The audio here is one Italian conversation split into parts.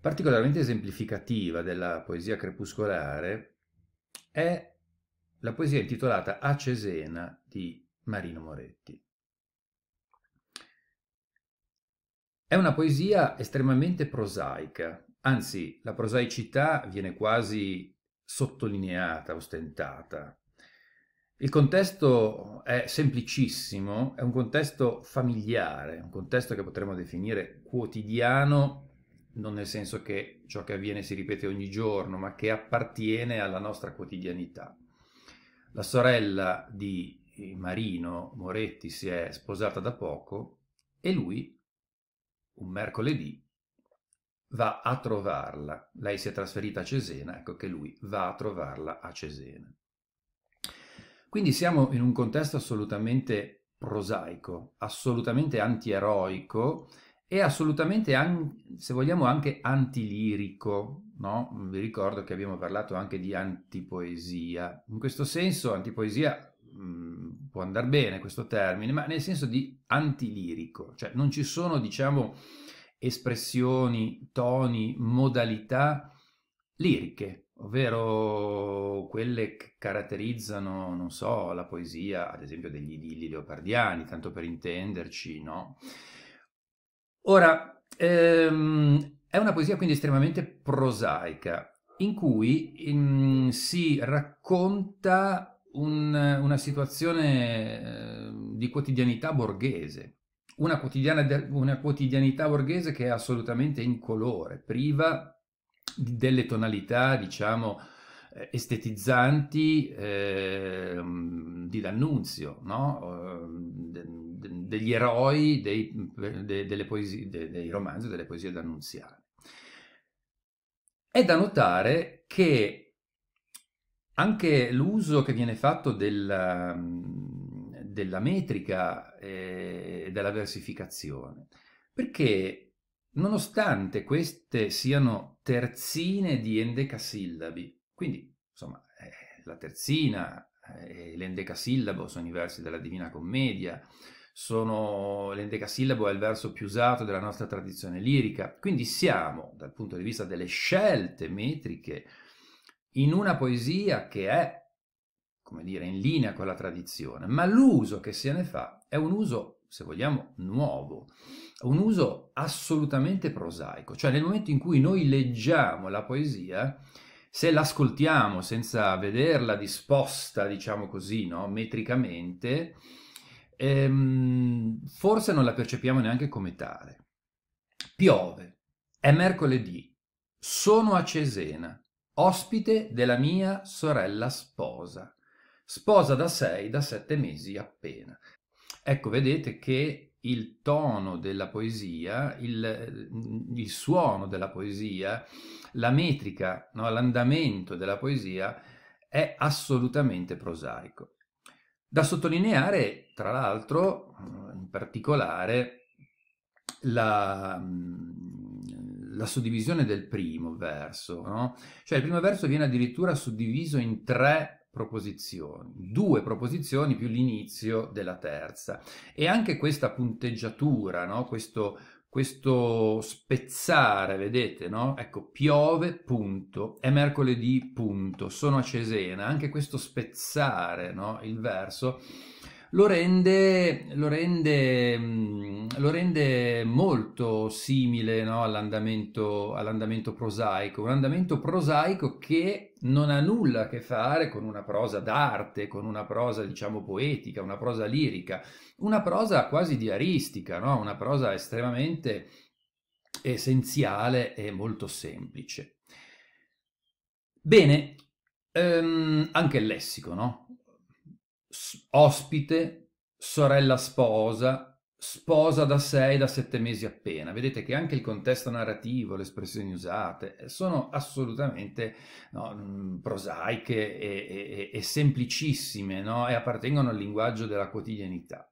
Particolarmente esemplificativa della poesia crepuscolare è la poesia intitolata A Cesena di Marino Moretti. È una poesia estremamente prosaica, anzi la prosaicità viene quasi sottolineata, ostentata. Il contesto è semplicissimo, è un contesto familiare, un contesto che potremmo definire quotidiano non nel senso che ciò che avviene si ripete ogni giorno, ma che appartiene alla nostra quotidianità. La sorella di eh, Marino Moretti si è sposata da poco e lui, un mercoledì, va a trovarla. Lei si è trasferita a Cesena, ecco che lui va a trovarla a Cesena. Quindi siamo in un contesto assolutamente prosaico, assolutamente antieroico, è assolutamente, se vogliamo, anche antilirico. No? Vi ricordo che abbiamo parlato anche di antipoesia. In questo senso, antipoesia mh, mhmm, può andare bene questo termine, ma nel senso di antilirico, cioè non ci sono, diciamo, espressioni, toni, modalità liriche, ovvero quelle che caratterizzano, non so, la poesia, ad esempio, degli idilli leopardiani, tanto per intenderci, no? Ora, ehm, è una poesia quindi estremamente prosaica, in cui in, si racconta un, una situazione ehm, di quotidianità borghese, una, una, quotidianità borghese che è assolutamente incolore, priva di, delle tonalità, diciamo, eh, estetizzanti eh, di D'Annunzio, no? Ehm, degli eroi dei, de, delle poesie, de, dei romanzi, delle poesie d'annunziare. È da notare che anche l'uso che viene fatto della, della metrica eh, e della versificazione, perché nonostante queste siano terzine di endecasillabi, quindi insomma eh, la terzina eh, e l'endecasillabo sono i versi della Divina Commedia, sono l'endecasillabo è il verso più usato della nostra tradizione lirica, quindi siamo, dal punto di vista delle scelte metriche, in una poesia che è, come dire, in linea con la tradizione, ma l'uso che se ne fa è un uso, se vogliamo, nuovo, un uso assolutamente prosaico, cioè nel momento in cui noi leggiamo la poesia, se l'ascoltiamo senza vederla disposta, diciamo così, no, metricamente, ehm, forse non la percepiamo neanche come tale. Piove, è mercoledì, sono a Cesena, ospite della mia sorella sposa, sposa da sei, da sette mesi appena. Ecco, vedete che il tono della poesia, il, il suono della poesia, la metrica, no, l'andamento della poesia è assolutamente prosaico. Da sottolineare, tra l'altro, eh, in particolare, la, mm, la suddivisione del primo verso, no? Cioè il primo verso viene addirittura suddiviso in tre proposizioni, due proposizioni più l'inizio della terza. E anche questa punteggiatura, no? questo, questo spezzare, vedete, no? Ecco, piove, punto, è mercoledì, punto, sono a Cesena, anche questo spezzare, no? Il verso lo rende, lo rende, mm, lo rende molto simile no, all'andamento, all'andamento prosaico, un andamento prosaico che non ha nulla a che fare con una prosa d'arte, con una prosa diciamo poetica, una prosa lirica, una prosa quasi diaristica, no? una prosa estremamente essenziale e molto semplice. Bene, ehm, anche il lessico, no? ospite, sorella sposa, sposa da sei, da sette mesi appena. Vedete che anche il contesto narrativo, le espressioni usate, eh, sono assolutamente no, mm, prosaiche e, e, e semplicissime no? e appartengono al linguaggio della quotidianità.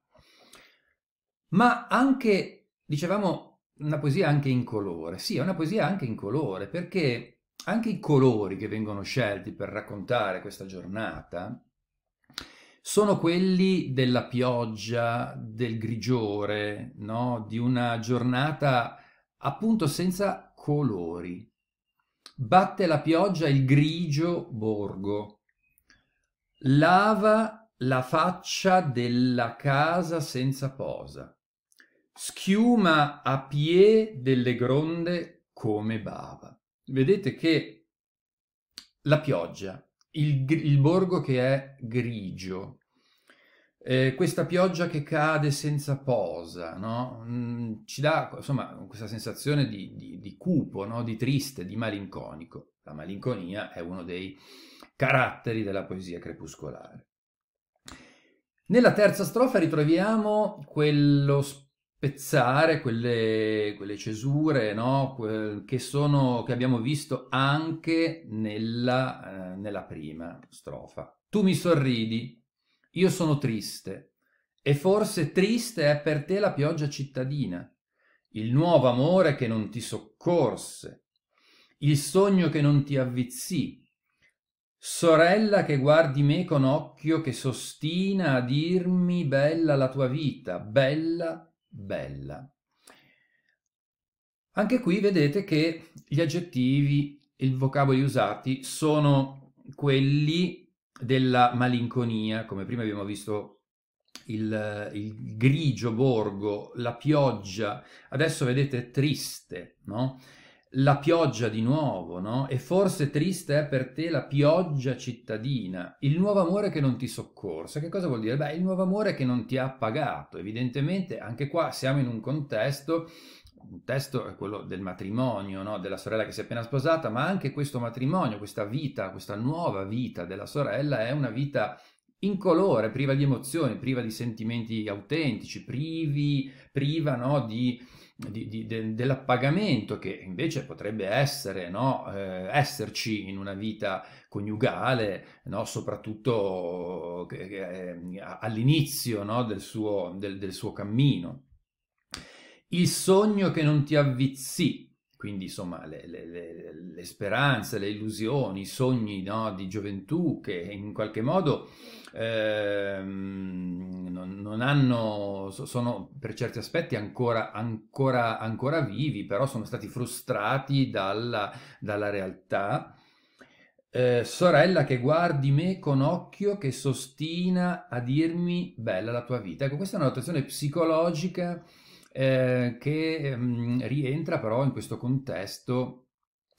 Ma anche, dicevamo, una poesia anche in colore. Sì, è una poesia anche in colore, perché anche i colori che vengono scelti per raccontare questa giornata sono quelli della pioggia, del grigiore, no? di una giornata appunto senza colori. Batte la pioggia il grigio borgo, lava la faccia della casa senza posa, schiuma a pie delle gronde come bava. Vedete che la pioggia il, il borgo che è grigio, eh, questa pioggia che cade senza posa, no? Mm, ci dà insomma, questa sensazione di, di, di cupo, no? di triste, di malinconico. La malinconia è uno dei caratteri della poesia crepuscolare. Nella terza strofa ritroviamo quello spazio spezzare quelle, quelle cesure no? que che, sono, che, abbiamo visto anche nella, eh, nella prima strofa. Tu mi sorridi, io sono triste, e forse triste è per te la pioggia cittadina, il nuovo amore che non ti soccorse, il sogno che non ti avvizzì, Sorella che guardi me con occhio che sostina a dirmi bella la tua vita, bella bella. Anche qui vedete che gli aggettivi, i vocaboli usati sono quelli della malinconia, come prima abbiamo visto il, il grigio borgo, la pioggia, adesso vedete triste, no? la pioggia di nuovo, no? E forse triste è per te la pioggia cittadina, il nuovo amore che non ti soccorse. Che cosa vuol dire? Beh, il nuovo amore che non ti ha pagato. Evidentemente anche qua siamo in un contesto, un contesto è quello del matrimonio, no? Della sorella che si è appena sposata, ma anche questo matrimonio, questa vita, questa nuova vita della sorella è una vita incolore, priva di emozioni, priva di sentimenti autentici, privi, priva no, di di, di, de, dell'appagamento che invece potrebbe essere, no? eh, esserci in una vita coniugale, no? soprattutto eh, all'inizio no? del, suo, del, del suo cammino. Il sogno che non ti avvizzì, quindi insomma le, le, le, le speranze, le illusioni, i sogni no, di gioventù che in qualche modo ehm, non, non, hanno, sono per certi aspetti ancora, ancora, ancora vivi, però sono stati frustrati dalla, dalla realtà. Eh, sorella che guardi me con occhio che sostina a dirmi bella la tua vita. Ecco, questa è una notazione psicologica eh, che mh, ehm, rientra però in questo contesto,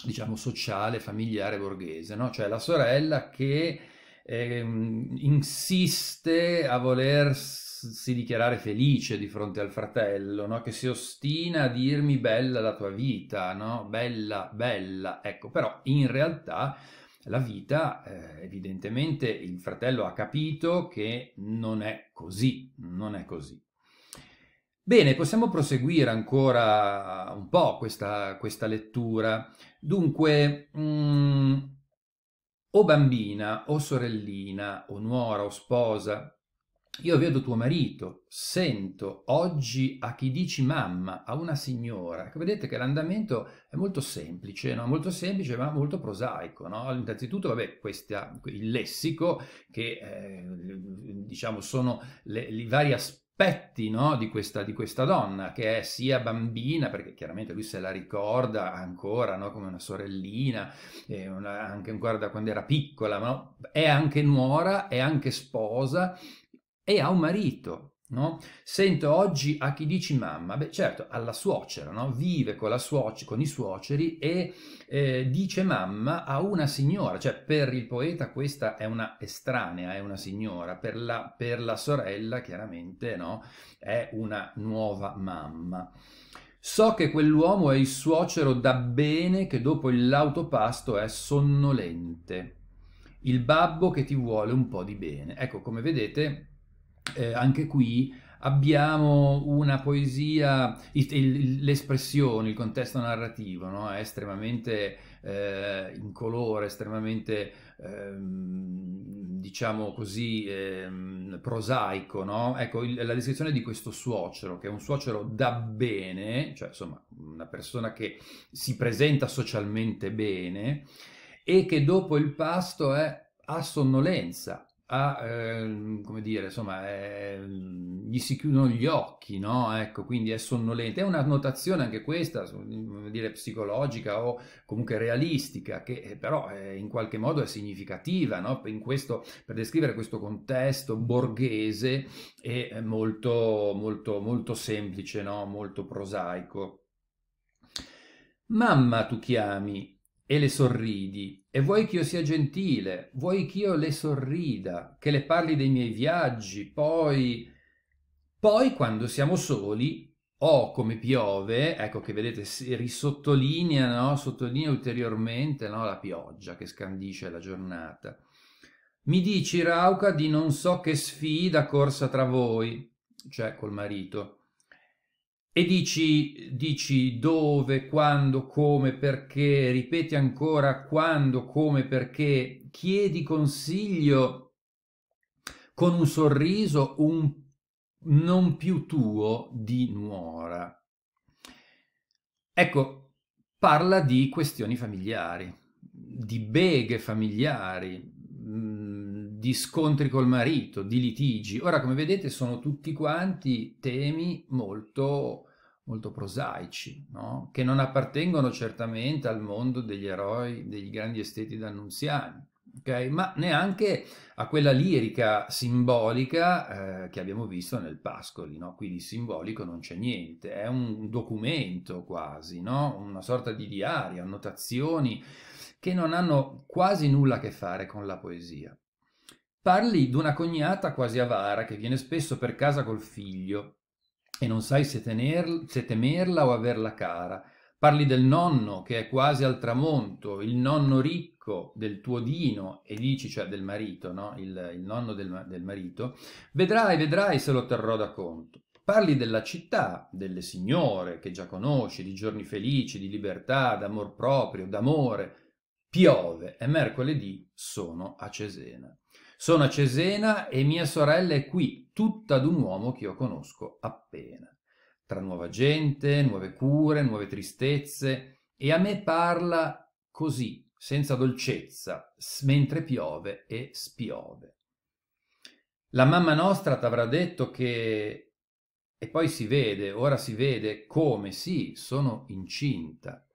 diciamo, sociale, familiare, borghese, no? Cioè la sorella che eh, insiste a volersi dichiarare felice di fronte al fratello, no? Che si ostina a dirmi bella la tua vita, no? Bella, bella. Ecco, però in realtà la vita, eh, evidentemente il fratello ha capito che non è così, non è così. Bene, possiamo proseguire ancora un po' questa, questa lettura. Dunque, mh, mm, o bambina, o sorellina, o nuora, o sposa, io vedo tuo marito, sento oggi a chi dici mamma, a una signora. Vedete che l'andamento è molto semplice, no? molto semplice ma molto prosaico. No? Innanzitutto, vabbè, questa, il lessico, che eh, diciamo sono i vari aspetti aspetti no, di, questa, di, questa, donna che è sia bambina, perché chiaramente lui se la ricorda ancora no, come una sorellina, una, anche ancora da quando era piccola, no? è anche nuora, è anche sposa e ha un marito. No? Sento oggi a chi dici mamma, beh certo, alla suocera, no? vive con, suoc- con, i suoceri e eh, dice mamma a una signora, cioè per il poeta questa è una estranea, è una signora, per la, per la sorella chiaramente no? è una nuova mamma. So che quell'uomo è il suocero da bene che dopo l'autopasto è sonnolente, il babbo che ti vuole un po' di bene. Ecco, come vedete eh, anche qui abbiamo una poesia, l'espressione, il contesto narrativo no? è estremamente eh, incolore, estremamente ehm, diciamo così eh, prosaico. No? Ecco il, la descrizione di questo suocero, che è un suocero da bene, cioè insomma una persona che si presenta socialmente bene e che dopo il pasto è a sonnolenza, a, ehm, come dire, insomma, ehm, gli si chiudono gli occhi, no? Ecco, quindi è sonnolente. È una notazione anche questa, come dire, psicologica o comunque realistica, che eh, però è, eh, in qualche modo è significativa, no? questo, per descrivere questo contesto borghese è molto, molto, molto semplice, no? Molto prosaico. Mamma tu chiami, e le sorridi, e vuoi che io sia gentile, vuoi che io le sorrida, che le parli dei miei viaggi, poi... Poi quando siamo soli, o come piove, ecco che vedete, si risottolinea, no? sottolinea ulteriormente no? la pioggia che scandisce la giornata. Mi dici, Rauca, di non so che sfida corsa tra voi, cioè col marito e dici, dici dove, quando, come, perché, ripeti ancora quando, come, perché, chiedi consiglio con un sorriso un non più tuo di nuora. Ecco, parla di questioni familiari, di beghe familiari, mm, di scontri col marito, di litigi. Ora, come vedete, sono tutti quanti temi molto, molto prosaici, no? che non appartengono certamente al mondo degli eroi, degli grandi esteti d'annunziani. Okay? ma neanche a quella lirica simbolica eh, che abbiamo visto nel Pascoli, no? qui di simbolico non c'è niente, è un documento quasi, no? una sorta di diario, annotazioni che non hanno quasi nulla a che fare con la poesia. Parli d'una cognata quasi avara che viene spesso per casa col figlio e non sai se, tenerla, se temerla o averla cara. Parli del nonno che è quasi al tramonto, il nonno ricco del tuo dino, e dici, cioè del marito, no? il, il nonno del, del marito, vedrai, vedrai se lo terrò da conto. Parli della città, delle signore che già conosci, di giorni felici, di libertà, d'amor proprio, d'amore, Piove e mercoledì sono a Cesena. Sono a Cesena e mia sorella è qui, tutta ad un uomo che io conosco appena. Tra nuova gente, nuove cure, nuove tristezze, e a me parla così, senza dolcezza, mentre piove e spiove. La mamma nostra t'avrà detto che... E poi si vede, ora si vede come, sì, sono incinta.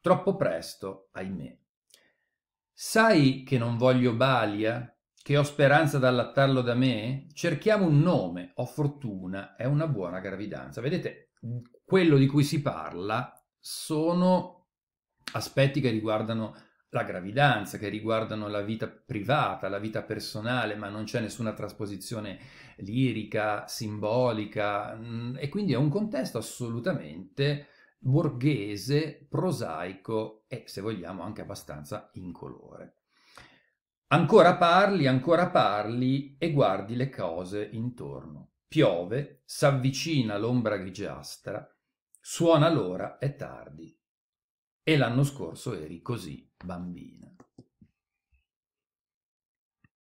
Troppo presto, ahimè. Sai che non voglio Balia, che ho speranza d'allattarlo da me? Cerchiamo un nome, ho fortuna, è una buona gravidanza. Vedete, quello di cui si parla sono aspetti che riguardano la gravidanza, che riguardano la vita privata, la vita personale, ma non c'è nessuna trasposizione lirica, simbolica, mm, e quindi è un contesto assolutamente borghese, prosaico e, se vogliamo, anche abbastanza incolore. Ancora parli, ancora parli e guardi le cose intorno. Piove, s'avvicina l'ombra grigiastra, suona l'ora, è tardi. E l'anno scorso eri così bambina.